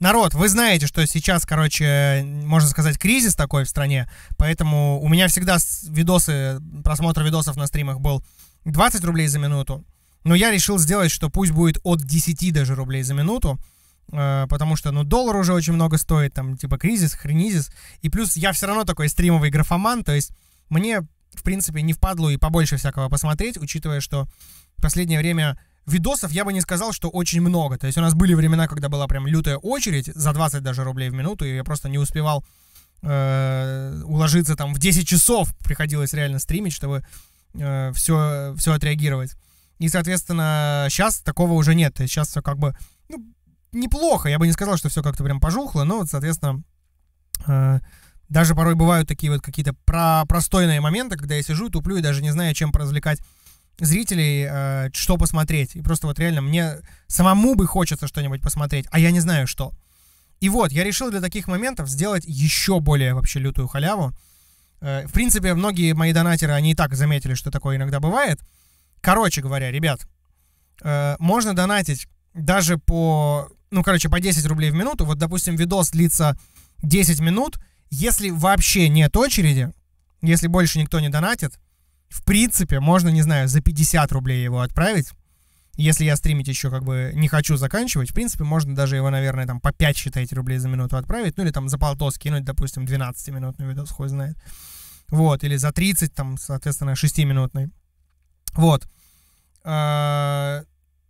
Народ, вы знаете, что сейчас, короче, можно сказать, кризис такой в стране, поэтому у меня всегда видосы, просмотр видосов на стримах был 20 рублей за минуту, но я решил сделать, что пусть будет от 10 даже рублей за минуту, э, потому что, ну, доллар уже очень много стоит, там, типа, кризис, хренизис, и плюс я все равно такой стримовый графоман, то есть мне, в принципе, не впадлу и побольше всякого посмотреть, учитывая, что в последнее время видосов я бы не сказал, что очень много. То есть у нас были времена, когда была прям лютая очередь, за 20 даже рублей в минуту, и я просто не успевал э, уложиться там в 10 часов. Приходилось реально стримить, чтобы э, все, все отреагировать. И, соответственно, сейчас такого уже нет. То есть сейчас все как бы ну, неплохо. Я бы не сказал, что все как-то прям пожухло, но, соответственно, э, даже порой бывают такие вот какие-то про простойные моменты, когда я сижу, туплю и даже не знаю, чем развлекать зрителей, э, что посмотреть. И просто вот реально мне самому бы хочется что-нибудь посмотреть, а я не знаю что. И вот, я решил для таких моментов сделать еще более вообще лютую халяву. Э, в принципе, многие мои донатеры, они и так заметили, что такое иногда бывает. Короче говоря, ребят, э, можно донатить даже по, ну, короче, по 10 рублей в минуту. Вот, допустим, видос длится 10 минут. Если вообще нет очереди, если больше никто не донатит, в принципе, можно, не знаю, за 50 рублей его отправить. Если я стримить еще как бы не хочу заканчивать, в принципе, можно даже его, наверное, там по 5, считайте, рублей за минуту отправить, ну или там за полтос скинуть, допустим, 12-минутный видос, хуй знает. Вот, или за 30, там, соответственно, 6-минутный. Вот. А,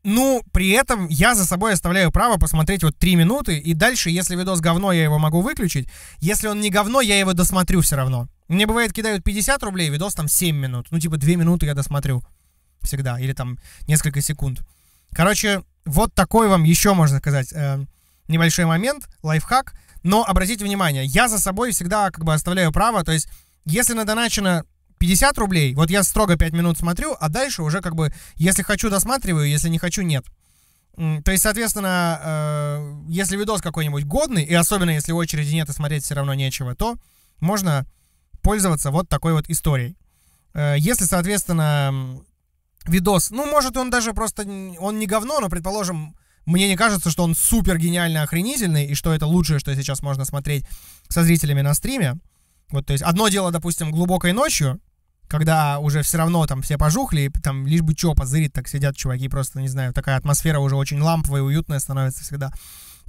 ну, при этом я за собой оставляю право посмотреть вот 3 минуты, и дальше, если видос говно, я его могу выключить. Если он не говно, я его досмотрю все равно. Мне бывает кидают 50 рублей, видос там 7 минут. Ну, типа 2 минуты я досмотрю всегда, или там несколько секунд. Короче, вот такой вам еще, можно сказать, э, небольшой момент, лайфхак. Но обратите внимание, я за собой всегда как бы оставляю право, то есть если надоначено 50 рублей, вот я строго 5 минут смотрю, а дальше уже как бы, если хочу, досматриваю, если не хочу, нет. То есть, соответственно, э, если видос какой-нибудь годный, и особенно если очереди нет и смотреть все равно нечего, то можно пользоваться вот такой вот историей. Э, если, соответственно, видос, ну, может, он даже просто, он не говно, но, предположим, мне не кажется, что он супер гениально охренительный, и что это лучшее, что сейчас можно смотреть со зрителями на стриме. Вот, то есть, одно дело, допустим, глубокой ночью, когда уже все равно там все пожухли, там лишь бы чё позырить, так сидят чуваки, просто, не знаю, такая атмосфера уже очень ламповая и уютная становится всегда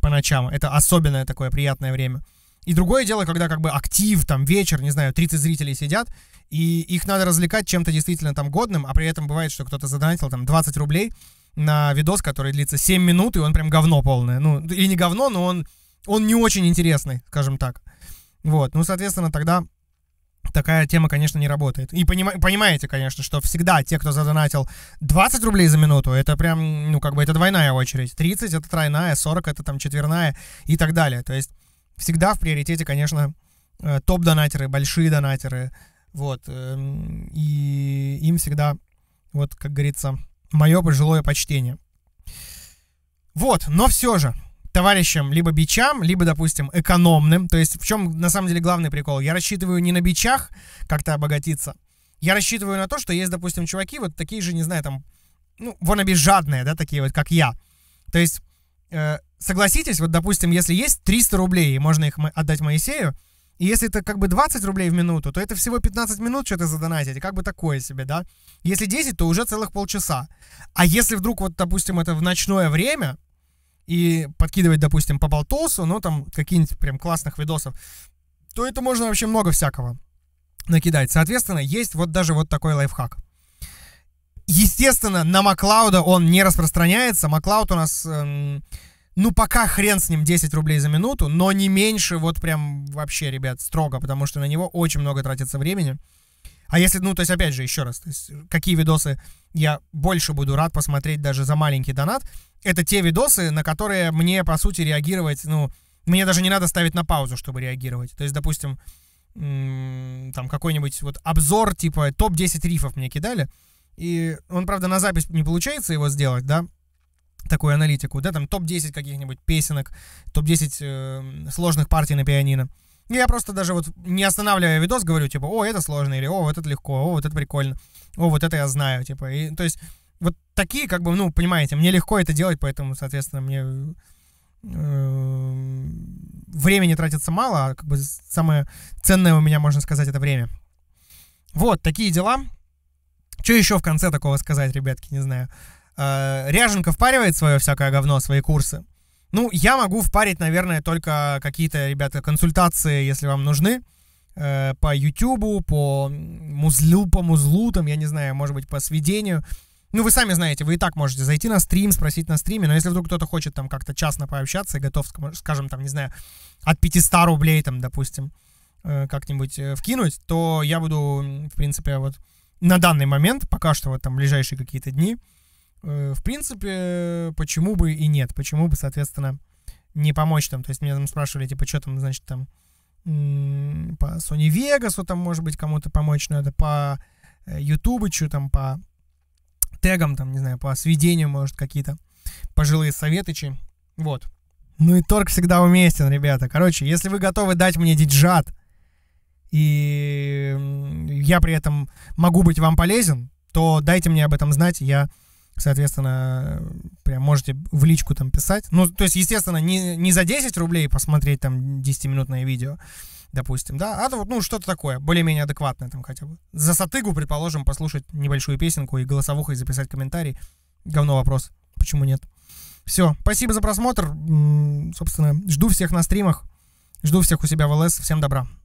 по ночам. Это особенное такое приятное время. И другое дело, когда как бы актив, там вечер, не знаю, 30 зрителей сидят, и их надо развлекать чем-то действительно там годным, а при этом бывает, что кто-то задонатил там 20 рублей на видос, который длится 7 минут, и он прям говно полное. Ну, и не говно, но он, он не очень интересный, скажем так. Вот, ну, соответственно, тогда такая тема, конечно, не работает. И понима понимаете, конечно, что всегда те, кто задонатил 20 рублей за минуту, это прям, ну, как бы это двойная очередь. 30 — это тройная, 40 — это там четверная и так далее. То есть всегда в приоритете, конечно, э, топ-донатеры, большие донатеры, вот, эм, и им всегда, вот, как говорится, мое пожилое почтение. Вот, но все же, товарищам, либо бичам, либо, допустим, экономным, то есть в чем, на самом деле, главный прикол, я рассчитываю не на бичах как-то обогатиться, я рассчитываю на то, что есть, допустим, чуваки вот такие же, не знаю, там, ну, вон обезжадные, да, такие вот, как я, то есть э, согласитесь, вот, допустим, если есть 300 рублей, и можно их отдать Моисею, и если это как бы 20 рублей в минуту, то это всего 15 минут что-то задонатить, и как бы такое себе, да? Если 10, то уже целых полчаса. А если вдруг, вот, допустим, это в ночное время, и подкидывать, допустим, по болтосу, ну, там, какие-нибудь прям классных видосов, то это можно вообще много всякого накидать. Соответственно, есть вот даже вот такой лайфхак. Естественно, на Маклауда он не распространяется. Маклауд у нас эм, ну, пока хрен с ним 10 рублей за минуту, но не меньше, вот прям вообще, ребят, строго, потому что на него очень много тратится времени. А если, ну, то есть, опять же, еще раз, то есть, какие видосы я больше буду рад посмотреть даже за маленький донат, это те видосы, на которые мне, по сути, реагировать, ну, мне даже не надо ставить на паузу, чтобы реагировать. То есть, допустим, там какой-нибудь вот обзор, типа, топ-10 рифов мне кидали, и он, правда, на запись не получается его сделать, да, такую аналитику, да, там топ-10 каких-нибудь песенок, топ-10 э, сложных партий на пианино. И я просто даже вот не останавливая видос говорю, типа, о, это сложно, или о, вот это легко, о, вот это прикольно, о, вот это я знаю, типа, и, то есть вот такие, как бы, ну, понимаете, мне легко это делать, поэтому, соответственно, мне э, времени тратится мало, а как бы самое ценное у меня, можно сказать, это время. Вот, такие дела. Что еще в конце такого сказать, ребятки, не знаю э, Ряженко впаривает свое всякое говно, свои курсы. Ну, я могу впарить, наверное, только какие-то, ребята, консультации, если вам нужны, э, по Ютубу, по музлу, по музлу, там, я не знаю, может быть, по сведению. Ну, вы сами знаете, вы и так можете зайти на стрим, спросить на стриме, но если вдруг кто-то хочет там как-то частно пообщаться и готов, скажем, там, не знаю, от 500 рублей, там, допустим, э, как-нибудь э, вкинуть, то я буду, в принципе, вот на данный момент, пока что вот там ближайшие какие-то дни, Э, в принципе, почему бы и нет, почему бы, соответственно, не помочь там. То есть меня там спрашивали, типа, что там, значит, там по Sony Vegas, там, может быть, кому-то помочь надо, ну, по YouTube, э, что там, по тегам, там, не знаю, по сведению, может, какие-то пожилые советычи. Вот. Ну и торг всегда уместен, ребята. Короче, если вы готовы дать мне диджат, и я при этом могу быть вам полезен, то дайте мне об этом знать, я Соответственно, прям можете в личку там писать. Ну, то есть, естественно, не, не за 10 рублей посмотреть там 10-минутное видео, допустим, да, а вот, ну, что-то такое, более-менее адекватное там хотя бы. За сатыгу, предположим, послушать небольшую песенку и голосовухой записать комментарий. Говно вопрос. Почему нет? Все, спасибо за просмотр. Собственно, жду всех на стримах. Жду всех у себя в ЛС. Всем добра.